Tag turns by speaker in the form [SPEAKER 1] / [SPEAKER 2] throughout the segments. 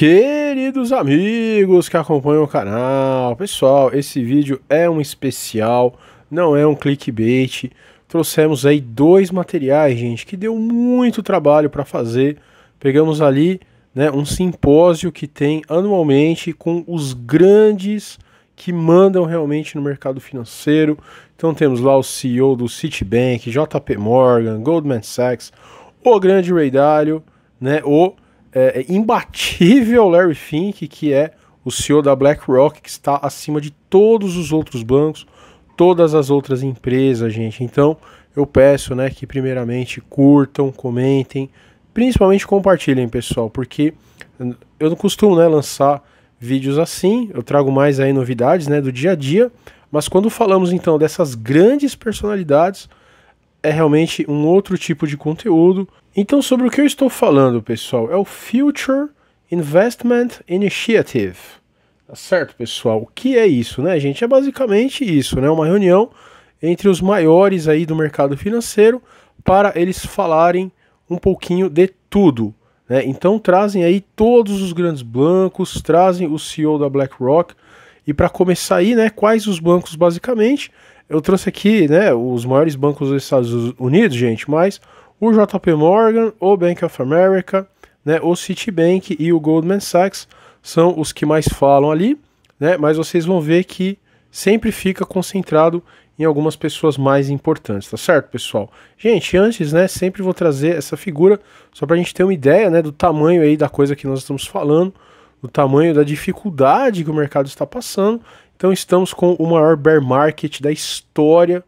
[SPEAKER 1] Queridos amigos que acompanham o canal, pessoal, esse vídeo é um especial, não é um clickbait. Trouxemos aí dois materiais, gente, que deu muito trabalho para fazer. Pegamos ali, né, um simpósio que tem anualmente com os grandes que mandam realmente no mercado financeiro. Então temos lá o CEO do Citibank, JP Morgan, Goldman Sachs, o grande Ray Dalio, né, o é, é, imbatível Larry Fink, que é o CEO da BlackRock, que está acima de todos os outros bancos, todas as outras empresas, gente. Então, eu peço, né, que primeiramente curtam, comentem, principalmente compartilhem, pessoal, porque eu não costumo, né, lançar vídeos assim, eu trago mais aí novidades, né, do dia a dia, mas quando falamos então dessas grandes personalidades, é realmente um outro tipo de conteúdo. Então, sobre o que eu estou falando, pessoal, é o Future Investment Initiative. Tá certo, pessoal? O que é isso, né, gente? É basicamente isso, né? Uma reunião entre os maiores aí do mercado financeiro para eles falarem um pouquinho de tudo. Né? Então trazem aí todos os grandes bancos, trazem o CEO da BlackRock. E para começar aí, né, quais os bancos basicamente? Eu trouxe aqui, né, os maiores bancos dos Estados Unidos, gente, mas o JP Morgan, o Bank of America, né, o Citibank e o Goldman Sachs são os que mais falam ali, né? Mas vocês vão ver que sempre fica concentrado em algumas pessoas mais importantes, tá certo, pessoal? Gente, antes, né, sempre vou trazer essa figura só para a gente ter uma ideia, né, do tamanho aí da coisa que nós estamos falando, do tamanho da dificuldade que o mercado está passando então estamos com o maior bear market da história,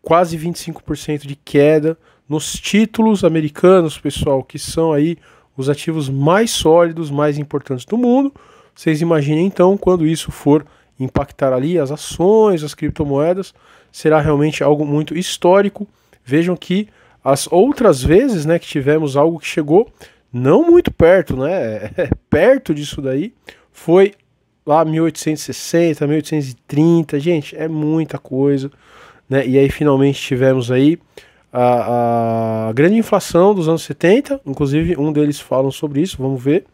[SPEAKER 1] quase 25% de queda nos títulos americanos, pessoal, que são aí os ativos mais sólidos, mais importantes do mundo. Vocês imaginem então quando isso for impactar ali as ações, as criptomoedas, será realmente algo muito histórico. Vejam que as outras vezes, né, que tivemos algo que chegou não muito perto, né, é perto disso daí, foi lá 1860, 1830, gente, é muita coisa, né? E aí finalmente tivemos aí a, a, grande inflação dos anos 70, inclusive um deles falam sobre isso, vamos ver,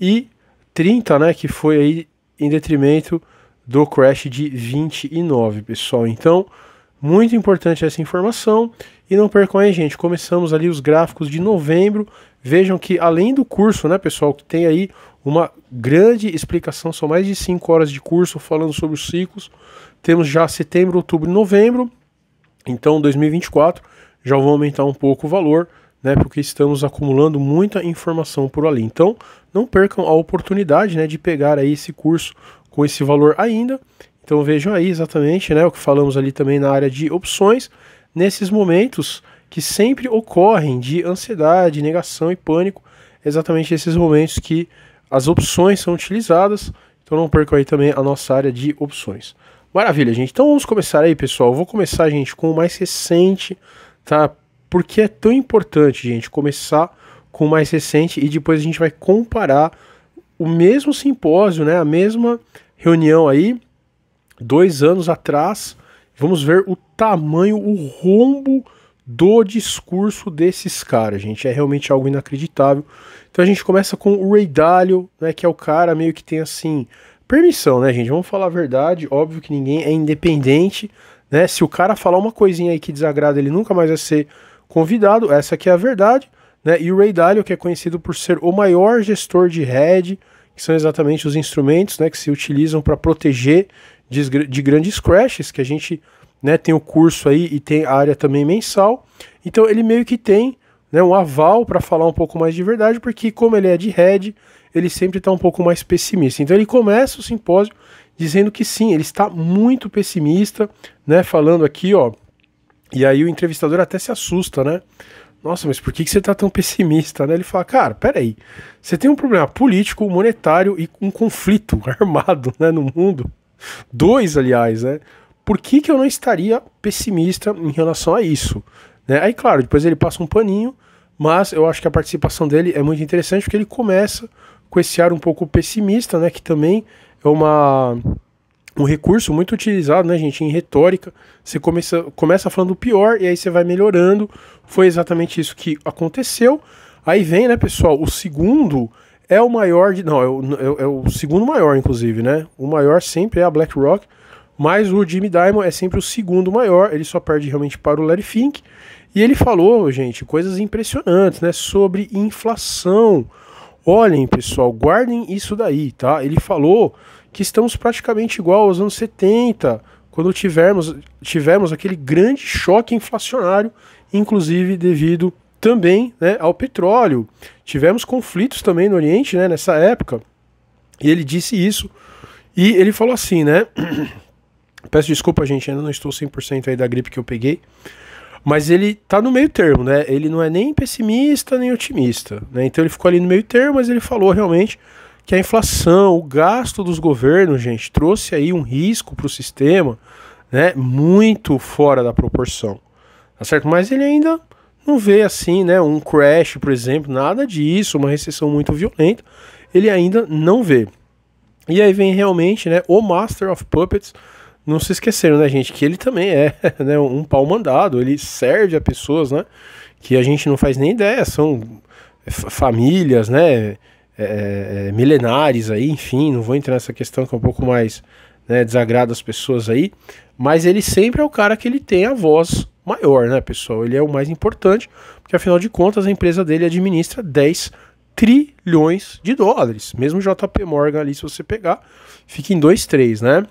[SPEAKER 1] e 30, né, que foi aí em detrimento do crash de 29, pessoal. Então, muito importante essa informação e não percam aí, gente, começamos ali os gráficos de novembro. Vejam que além do curso, né, pessoal, que tem aí uma grande explicação, são mais de 5 horas de curso falando sobre os ciclos. Temos já setembro, outubro e novembro. Então, 2024 já vão aumentar um pouco o valor, né, porque estamos acumulando muita informação por ali. Então, não percam a oportunidade, né, de pegar aí esse curso com esse valor ainda. Então, vejam aí exatamente, né, o que falamos ali também na área de opções nesses momentos que sempre ocorrem de ansiedade, negação e pânico, exatamente esses momentos que as opções são utilizadas. Então não percam aí também a nossa área de opções. Maravilha, gente. Então vamos começar aí, pessoal. Eu vou começar, gente, com o mais recente, tá? Porque é tão importante, gente, começar com o mais recente e depois a gente vai comparar o mesmo simpósio, né? A mesma reunião aí, dois anos atrás, Vamos ver o tamanho, o rombo do discurso desses caras, gente. É realmente algo inacreditável. Então a gente começa com o Ray Dalio, né, que é o cara meio que tem assim, permissão, né, gente? Vamos falar a verdade, óbvio que ninguém é independente, né? Se o cara falar uma coisinha aí que desagrada, ele nunca mais vai ser convidado. Essa que é a verdade, né? E o Ray Dalio, que é conhecido por ser o maior gestor de hedge. que são exatamente os instrumentos, né, que se utilizam para proteger de, de grandes crashes, que a gente né, tem o curso aí e tem a área também mensal. Então ele meio que tem né, um aval para falar um pouco mais de verdade, porque como ele é de head, ele sempre está um pouco mais pessimista. Então ele começa o simpósio dizendo que sim, ele está muito pessimista, né? Falando aqui, ó. E aí o entrevistador até se assusta, né? Nossa, mas por que, você está tão pessimista, né? Ele fala, cara, peraí, você tem um problema político, monetário e um conflito armado né, no mundo. Dois, aliás, né? Por que, que eu não estaria pessimista em relação a isso? Né? Aí, claro, depois ele passa um paninho, mas eu acho que a participação dele é muito interessante porque ele começa com esse ar um pouco pessimista, né? Que também é uma um recurso muito utilizado, né, gente, em retórica. Você começa, começa falando o pior e aí você vai melhorando. Foi exatamente isso que aconteceu. Aí vem, né, pessoal, o segundo é o maior de. Não, é, é o, é o, segundo maior, inclusive, né? O maior sempre é a BlackRock, mas o Jimmy Diamond é sempre o segundo maior, ele só perde realmente para o Larry Fink. E ele falou, gente, coisas impressionantes, né? Sobre inflação. Olhem, pessoal, guardem isso daí, tá? Ele falou que estamos praticamente igual aos anos 70, quando tivemos, tivemos aquele grande choque inflacionário, inclusive devido também né, ao petróleo. Tivemos conflitos também no Oriente né, nessa época. E ele disse isso. E ele falou assim, né? Peço desculpa, gente, ainda não estou 100% aí da gripe que eu peguei. Mas ele tá no meio termo, né? Ele não é nem pessimista nem otimista, né? Então ele ficou ali no meio termo, mas ele falou realmente que a inflação, o gasto dos governos, gente, trouxe aí um risco para o sistema, né? Muito fora da proporção, tá certo? Mas ele ainda não vê assim, né, um crash, por exemplo, nada disso, uma recessão muito violenta, ele ainda não vê. E aí vem realmente, né, o Master of Puppets, não se esqueceram, né, gente, que ele também é, né, um pau mandado, ele serve a pessoas, né, que a gente não faz nem ideia, são famílias, né, é, é, é, milenares aí, enfim, não vou entrar nessa questão que é um pouco mais né, desagrada as pessoas aí, mas ele sempre é o cara que ele tem a voz maior, né, pessoal? Ele é o mais importante, porque afinal de contas a empresa dele administra 10 trilhões de dólares. Mesmo JP Morgan ali, se você pegar, fica em 2, 3, né?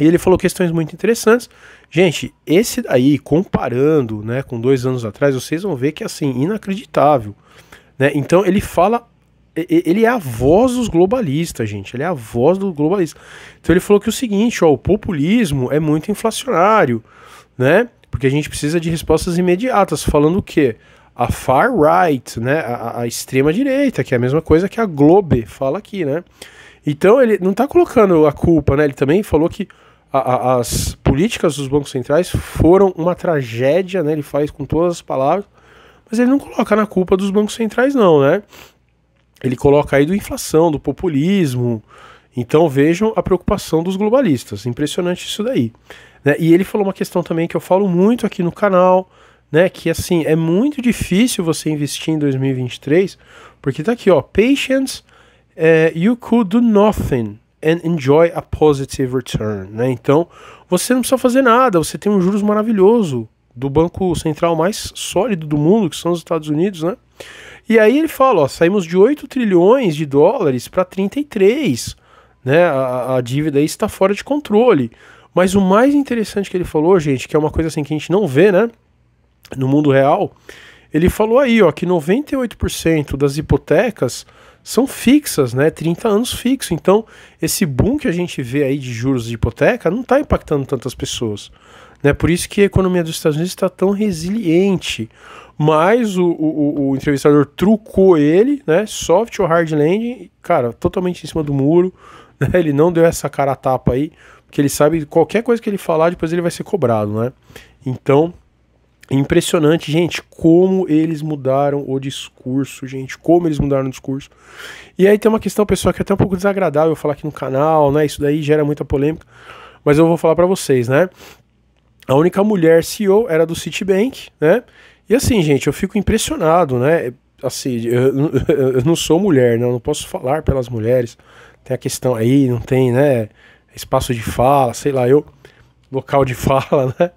[SPEAKER 1] E ele falou questões muito interessantes. Gente, esse daí, comparando né, com dois anos atrás, vocês vão ver que é assim, inacreditável. Né? Então ele fala. Ele é a voz dos globalistas, gente. Ele é a voz do globalista. Então ele falou que é o seguinte: ó, o populismo é muito inflacionário, né? Porque a gente precisa de respostas imediatas, falando o quê? A far right, né? A, a extrema direita, que é a mesma coisa que a Globe fala aqui, né? Então ele não está colocando a culpa, né? Ele também falou que a, a, as políticas dos bancos centrais foram uma tragédia, né? Ele faz com todas as palavras, mas ele não coloca na culpa dos bancos centrais, não, né? Ele coloca aí do inflação, do populismo, então vejam a preocupação dos globalistas, impressionante isso daí. Né? E ele falou uma questão também que eu falo muito aqui no canal, né? Que assim é muito difícil você investir em 2023, porque tá aqui, ó, patience, eh, you could do nothing and enjoy a positive return, né? Então você não precisa fazer nada, você tem um juros maravilhoso do banco central mais sólido do mundo, que são os Estados Unidos, né? E aí ele fala, ó, saímos de 8 trilhões de dólares para 33 né? A, a dívida aí está fora de controle. Mas o mais interessante que ele falou, gente, que é uma coisa assim que a gente não vê, né? No mundo real, ele falou aí, ó, que 98% das hipotecas são fixas, né? 30 anos fixo. Então, esse boom que a gente vê aí de juros de hipoteca não está impactando tantas pessoas. Né? Por isso que a economia dos Estados Unidos está tão resiliente. Mas o, o, o, entrevistador trucou ele, né? Soft ou hard landing, cara, totalmente em cima do muro. Né? Ele não deu essa cara a tapa aí, porque ele sabe que qualquer coisa que ele falar, depois ele vai ser cobrado, né? Então, impressionante, gente, como eles mudaram o discurso, gente, como eles mudaram o discurso. E aí tem uma questão, pessoal, que é até um pouco desagradável falar aqui no canal, né? Isso daí gera muita polêmica, mas eu vou falar para vocês, né? A única mulher CEO era do Citibank, né? E assim, gente, eu fico impressionado, né? Assim, eu, eu não sou mulher, né? Eu não posso falar pelas mulheres, tem a questão aí, não tem, né? Espaço de fala, sei lá, eu. Local de fala, né?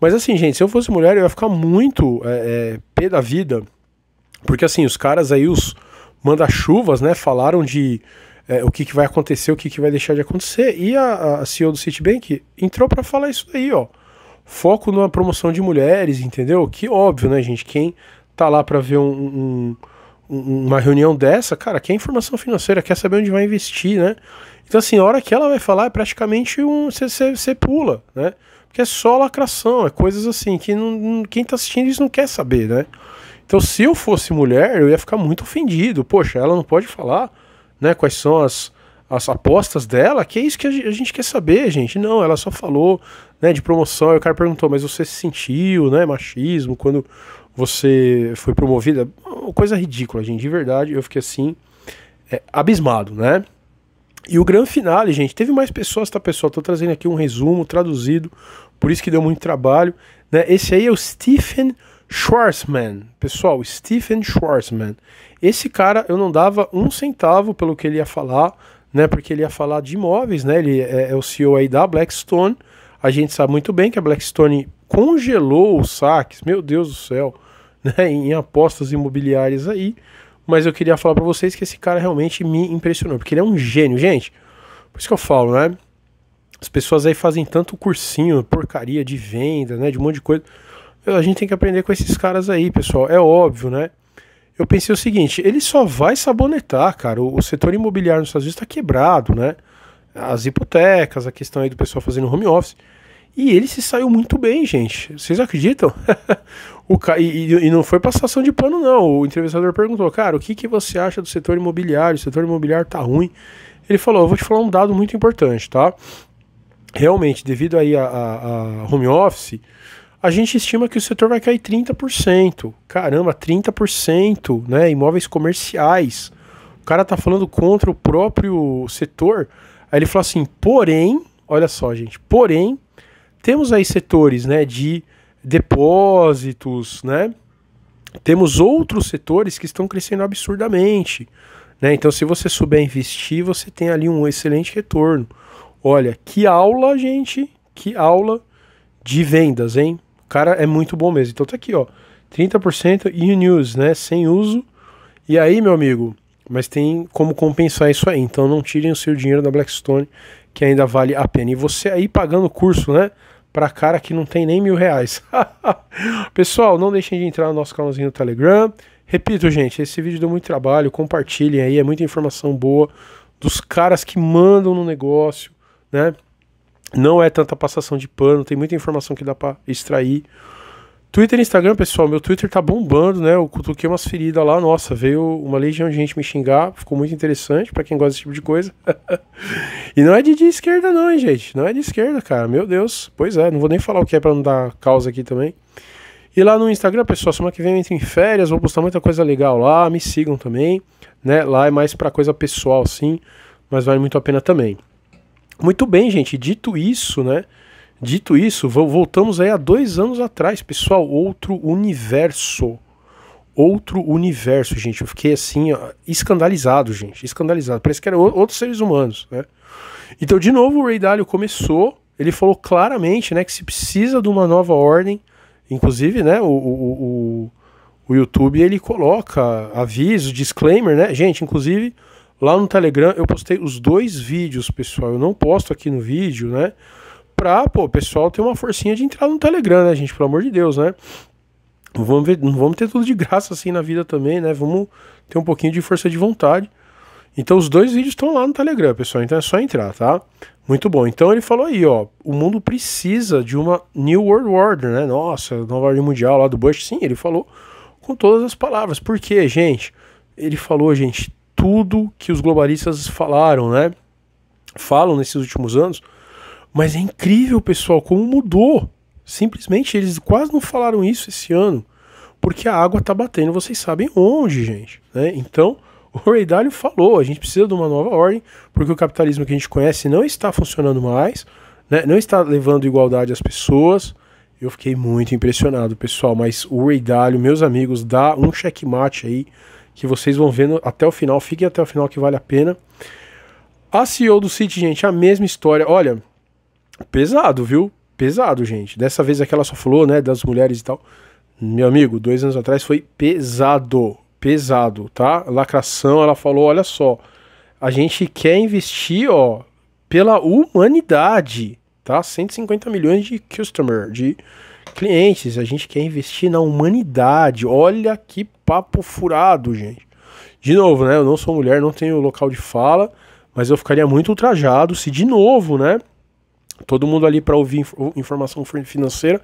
[SPEAKER 1] Mas assim, gente, se eu fosse mulher, eu ia ficar muito é, é, pé da vida. Porque assim, os caras aí, os manda-chuvas, né? Falaram de é, o que, que vai acontecer, o que, que vai deixar de acontecer. E a, a CEO do Citibank entrou para falar isso aí ó. Foco na promoção de mulheres, entendeu? Que óbvio, né, gente? Quem tá lá para ver um, um uma reunião dessa, cara, quer é informação financeira, quer saber onde vai investir, né? Então, assim, a hora que ela vai falar é praticamente um. Você pula, né? Porque é só lacração, é coisas assim que não, quem tá assistindo isso não quer saber, né? Então, se eu fosse mulher, eu ia ficar muito ofendido. Poxa, ela não pode falar, né? Quais são as, as apostas dela, que é isso que a gente quer saber, gente. Não, ela só falou, né, de promoção. E o cara perguntou, mas você se sentiu, né, machismo quando você foi promovida? coisa ridícula, gente. De verdade, eu fiquei assim, é, abismado, né? E o grande finale, gente, teve mais pessoas, tá, pessoal? Tô trazendo aqui um resumo traduzido, por isso que deu muito trabalho. Né? Esse aí é o Stephen Schwarzman. Pessoal, Stephen Schwarzman. Esse cara, eu não dava um centavo pelo que ele ia falar, né? Porque ele ia falar de imóveis, né? Ele é, é o CEO aí da Blackstone. A gente sabe muito bem que a Blackstone congelou os saques. Meu Deus do céu né, em apostas imobiliárias aí, mas eu queria falar para vocês que esse cara realmente me impressionou, porque ele é um gênio, gente. Por isso que eu falo, né? As pessoas aí fazem tanto cursinho, porcaria de venda, né, de um monte de coisa. A gente tem que aprender com esses caras aí, pessoal. É óbvio, né? Eu pensei o seguinte, ele só vai sabonetar, cara. O, o setor imobiliário nos Estados Unidos está quebrado, né? As hipotecas, a questão aí do pessoal fazendo home office. E ele se saiu muito bem, gente. Vocês acreditam? o ca... e, e, não foi passação de pano, não. O entrevistador perguntou, cara, o que, que você acha do setor imobiliário? O setor imobiliário tá ruim. Ele falou, eu vou te falar um dado muito importante, tá? Realmente, devido aí a, a, a home office, a gente estima que o setor vai cair 30%. Caramba, 30%, né? Imóveis comerciais. O cara tá falando contra o próprio setor. Aí ele falou assim, porém, olha só, gente, porém, temos aí setores né, de depósitos, né? Temos outros setores que estão crescendo absurdamente. Né? Então, se você souber investir, você tem ali um excelente retorno. Olha, que aula, gente! Que aula de vendas, hein? O cara é muito bom mesmo. Então tá aqui, ó. 30% in-use, né? Sem uso. E aí, meu amigo, mas tem como compensar isso aí. Então não tirem o seu dinheiro da Blackstone, que ainda vale a pena. E você aí pagando o curso, né? para cara que não tem nem mil reais. Pessoal, não deixem de entrar no nosso canalzinho no Telegram. Repito, gente, esse vídeo deu muito trabalho, compartilhem aí, é muita informação boa dos caras que mandam no negócio, né? Não é tanta passação de pano, tem muita informação que dá para extrair. Twitter e Instagram, pessoal, meu Twitter tá bombando, né? Eu cutuquei umas feridas lá, nossa, veio uma legião de gente me xingar, ficou muito interessante para quem gosta desse tipo de coisa. e não é de, de, esquerda, não, hein, gente? Não é de esquerda, cara, meu Deus. Pois é, não vou nem falar o que é pra não dar causa aqui também. E lá no Instagram, pessoal, semana que vem eu entro em férias, vou postar muita coisa legal lá, me sigam também, né? Lá é mais pra coisa pessoal, sim, mas vale muito a pena também. Muito bem, gente, dito isso, né? Dito isso, voltamos aí a dois anos atrás, pessoal. Outro universo. Outro universo, gente. Eu fiquei assim, ó, escandalizado, gente. Escandalizado. Parece que eram outros seres humanos, né? Então, de novo, o Ray Dalio começou. Ele falou claramente, né, que se precisa de uma nova ordem. Inclusive, né, o, o, o, o YouTube, ele coloca aviso, disclaimer, né? Gente, inclusive, lá no Telegram eu postei os dois vídeos, pessoal. Eu não posto aqui no vídeo, né? pra, pô, o pessoal ter uma forcinha de entrar no Telegram, né, gente? Pelo amor de Deus, né? Não vamos, ver, não vamos ter tudo de graça assim na vida também, né? Vamos ter um pouquinho de força de vontade. Então os dois vídeos estão lá no Telegram, pessoal. Então é só entrar, tá? Muito bom. Então ele falou aí, ó, o mundo precisa de uma New World Order, né? Nossa, nova ordem mundial lá do Bush, sim, ele falou com todas as palavras. Por quê, gente? Ele falou, gente, tudo que os globalistas falaram, né? Falam nesses últimos anos, mas é incrível, pessoal, como mudou. Simplesmente eles quase não falaram isso esse ano, porque a água está batendo, vocês sabem onde, gente. Né? Então, o Ray Dalio falou: a gente precisa de uma nova ordem, porque o capitalismo que a gente conhece não está funcionando mais, né? não está levando igualdade às pessoas. Eu fiquei muito impressionado, pessoal. Mas o Ray Dalio, meus amigos, dá um checkmate aí que vocês vão vendo até o final. Fiquem até o final que vale a pena. A CEO do City, gente, a mesma história. Olha, Pesado, viu? Pesado, gente. Dessa vez aquela só falou, né, das mulheres e tal. Meu amigo, dois anos atrás foi pesado. Pesado, tá? Lacração, ela falou: olha só, a gente quer investir, ó, pela humanidade, tá? 150 milhões de customer, de clientes. A gente quer investir na humanidade. Olha que papo furado, gente. De novo, né? Eu não sou mulher, não tenho local de fala, mas eu ficaria muito ultrajado se de novo, né? todo mundo ali para ouvir inf informação financeira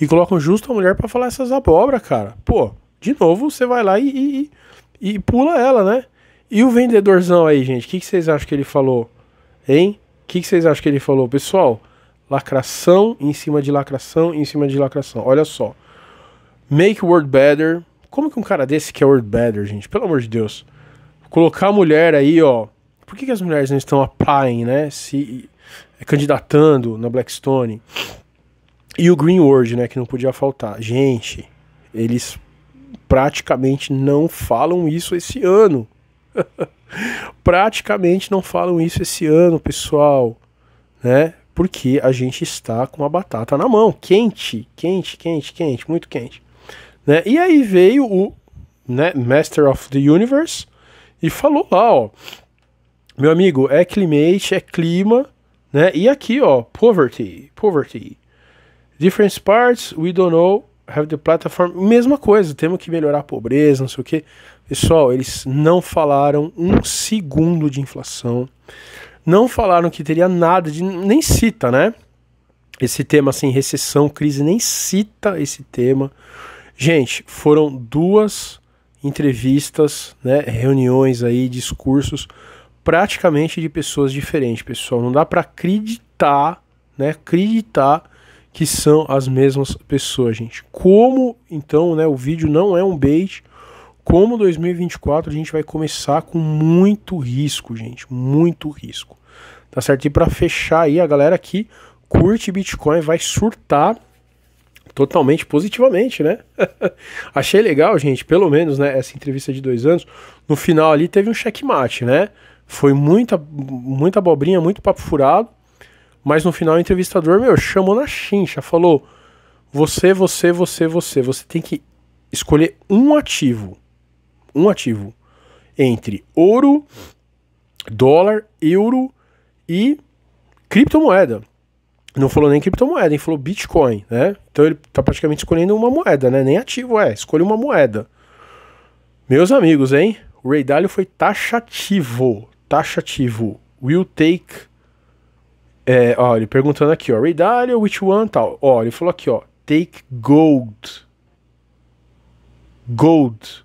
[SPEAKER 1] e colocam justo a mulher para falar essas abobras, cara. Pô, de novo você vai lá e, e, e pula ela, né? E o vendedorzão aí, gente, o que, que, vocês acham que ele falou? Hein? O que, que vocês acham que ele falou? Pessoal, lacração em cima de lacração em cima de lacração. Olha só. Make world better. Como que um cara desse quer world better, gente? Pelo amor de Deus. Colocar a mulher aí, ó. Por que, que as mulheres não estão applying, né? Se é, candidatando na Blackstone. E o Green World, né, que não podia faltar. Gente, eles praticamente não falam isso esse ano. praticamente não falam isso esse ano, pessoal, né? Porque a gente está com a batata na mão, quente, quente, quente, quente, muito quente, né? E aí veio o né, Master of the Universe e falou lá, ó, meu amigo, é climate, é clima, né? E aqui, ó, poverty, poverty. Different parts, we don't know, have the platform. Mesma coisa, temos que melhorar a pobreza, não sei o quê. Pessoal, eles não falaram um segundo de inflação. Não falaram que teria nada de. Nem cita, né? Esse tema, assim, recessão, crise, nem cita esse tema. Gente, foram duas entrevistas, né, reuniões aí, discursos praticamente de pessoas diferentes, pessoal. Não dá para acreditar, né? Acreditar que são as mesmas pessoas, gente. Como então, né, o vídeo não é um bait? Como 2024 a gente vai começar com muito risco, gente, muito risco. Tá certo? E para fechar aí a galera que curte Bitcoin vai surtar totalmente positivamente, né? Achei legal, gente, pelo menos, né, essa entrevista de dois anos. No final ali teve um checkmate, né? Foi muita, muita abobrinha, muito papo furado. Mas no final o entrevistador, meu, chamou na chincha, falou: você, você, você, você, você tem que escolher um ativo. Um ativo. Entre ouro, dólar, euro e criptomoeda. Não falou nem criptomoeda, ele falou Bitcoin, né? Então ele tá praticamente escolhendo uma moeda, né? Nem ativo é, escolhe uma moeda. Meus amigos, hein? O Ray Dalio foi taxativo, taxativo. Will take. É, ó, ele perguntando aqui, ó. Redalio, which one? Tal. Ó, ele falou aqui, ó. Take gold. Gold.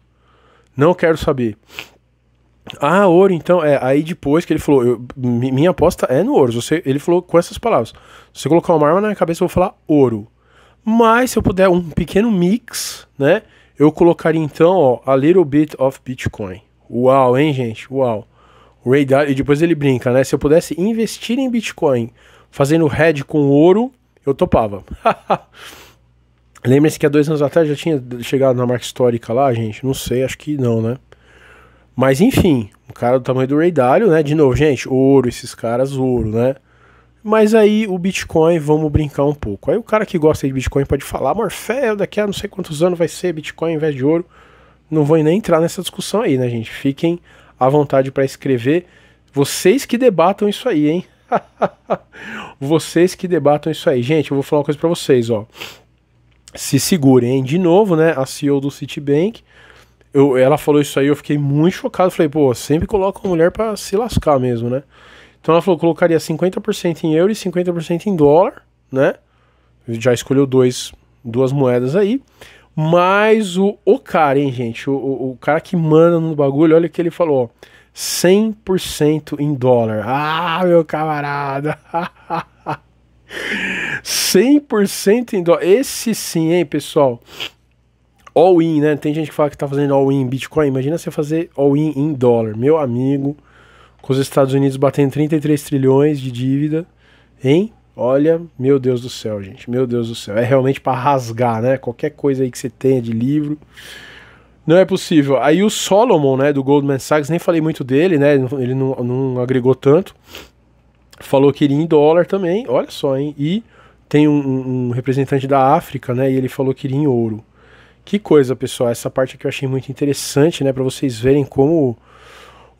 [SPEAKER 1] Não quero saber. Ah, ouro, então. É, aí depois que ele falou, eu, minha aposta é no ouro. Você, ele falou com essas palavras. Se você colocar uma arma na minha cabeça, eu vou falar ouro. Mas se eu puder um pequeno mix, né? Eu colocaria então, ó, a little bit of Bitcoin. Uau, hein, gente? Uau. Ray Dalio, e depois ele brinca, né? Se eu pudesse investir em Bitcoin fazendo hedge com ouro, eu topava. Lembre-se que há dois anos atrás já tinha chegado na marca histórica lá, gente? Não sei, acho que não, né? Mas enfim, um cara do tamanho do Ray Dalio, né? De novo, gente, ouro, esses caras, ouro, né? Mas aí o Bitcoin, vamos brincar um pouco. Aí o cara que gosta de Bitcoin pode falar, Morfeu, daqui a não sei quantos anos vai ser Bitcoin em vez de ouro. Não vou nem entrar nessa discussão aí, né, gente? Fiquem à vontade para escrever. Vocês que debatam isso aí, hein? vocês que debatam isso aí. Gente, eu vou falar uma coisa para vocês, ó. Se segurem, hein? De novo, né? A CEO do Citibank. Eu, ela falou isso aí, eu fiquei muito chocado. Falei, pô, sempre coloca uma mulher para se lascar mesmo, né? Então ela falou, colocaria 50% em euro e 50% em dólar, né? Já escolheu dois, duas moedas aí. Mas o, o cara, hein, gente, o, o cara que manda no bagulho, olha o que ele falou, 100% em dólar. Ah, meu camarada. 100% em dólar. Esse sim, hein, pessoal. All-in, né? Tem gente que fala que tá fazendo all-in em Bitcoin. Imagina você fazer all-in em dólar. Meu amigo, com os Estados Unidos batendo 33 trilhões de dívida, hein? Olha, meu Deus do céu, gente. Meu Deus do céu. É realmente para rasgar, né? Qualquer coisa aí que você tenha de livro. Não é possível. Aí o Solomon, né, do Goldman Sachs, nem falei muito dele, né? Ele não, não agregou tanto. Falou que iria em dólar também. Olha só, hein? E tem um, um, representante da África, né? E ele falou que iria em ouro. Que coisa, pessoal. Essa parte aqui eu achei muito interessante, né? Para vocês verem como.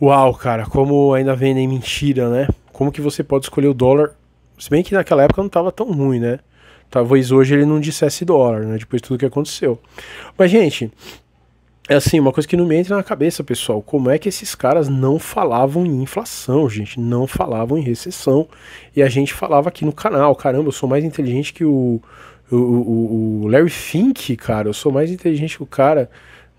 [SPEAKER 1] Uau, cara, como ainda vendem mentira, né? Como que você pode escolher o dólar se bem que naquela época não estava tão ruim, né? Talvez hoje ele não dissesse dólar, né? Depois de tudo que aconteceu. Mas, gente, é assim, uma coisa que não me entra na cabeça, pessoal. Como é que esses caras não falavam em inflação, gente? Não falavam em recessão. E a gente falava aqui no canal, caramba, eu sou mais inteligente que o, o, o, o Larry Fink, cara. Eu sou mais inteligente que o cara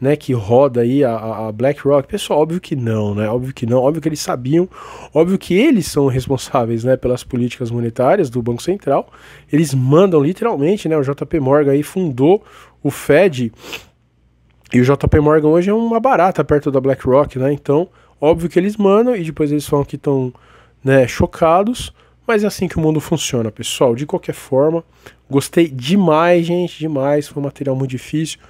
[SPEAKER 1] né, que roda aí a, a BlackRock? Pessoal, óbvio que não, né? Óbvio que não, óbvio que eles sabiam, óbvio que eles são responsáveis, né, pelas políticas monetárias do Banco Central. Eles mandam literalmente, né, o JP Morgan aí fundou o Fed e o JP Morgan hoje é uma barata perto da BlackRock, né? Então, óbvio que eles mandam e depois eles falam que estão, né, chocados mas é assim que o mundo funciona, pessoal. De qualquer forma, gostei demais, gente, demais. Foi um material muito difícil.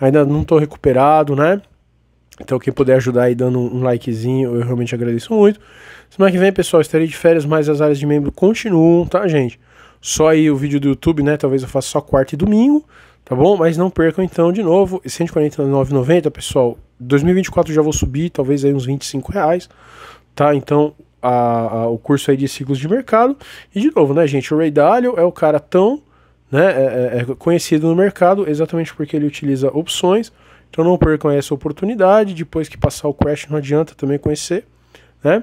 [SPEAKER 1] Ainda não estou recuperado, né? Então, quem puder ajudar aí dando um likezinho, eu realmente agradeço muito. Semana que vem, pessoal, estarei de férias, mas as áreas de membro continuam, tá, gente? Só aí o vídeo do YouTube, né? Talvez eu faça só quarta e domingo, tá bom? Mas não percam então de novo. 149,90, pessoal. 2024 já vou subir, talvez aí uns 25 reais, tá? Então, a, a, o curso aí de ciclos de mercado. E de novo, né, gente, o Ray Dalio é o cara tão né, é, é, é conhecido no mercado exatamente porque ele utiliza opções. Então não percam essa oportunidade. Depois que passar o crash, não adianta também conhecer, né?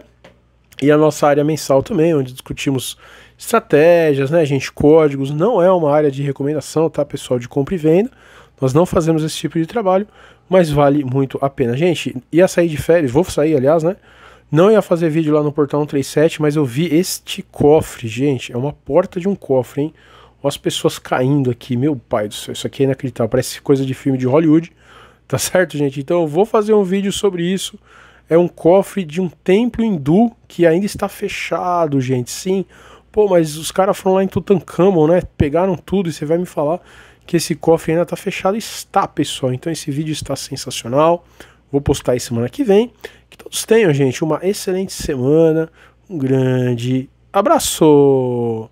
[SPEAKER 1] E a nossa área mensal também, onde discutimos estratégias, né, gente, códigos, não é uma área de recomendação, tá, pessoal, de compra e venda. Nós não fazemos esse tipo de trabalho, mas vale muito a pena. Gente, ia sair de férias, vou sair, aliás, né? Não ia fazer vídeo lá no Portal 137, mas eu vi este cofre, gente. É uma porta de um cofre, hein? Olha as pessoas caindo aqui. Meu pai do céu, isso aqui é inacreditável. Parece coisa de filme de Hollywood. Tá certo, gente? Então eu vou fazer um vídeo sobre isso. É um cofre de um templo hindu que ainda está fechado, gente. Sim. Pô, mas os caras foram lá em Tutankhamon, né? Pegaram tudo e você vai me falar que esse cofre ainda tá fechado. Está, pessoal. Então esse vídeo está sensacional. Vou postar aí semana que vem. Que todos tenham, gente, uma excelente semana. Um grande abraço!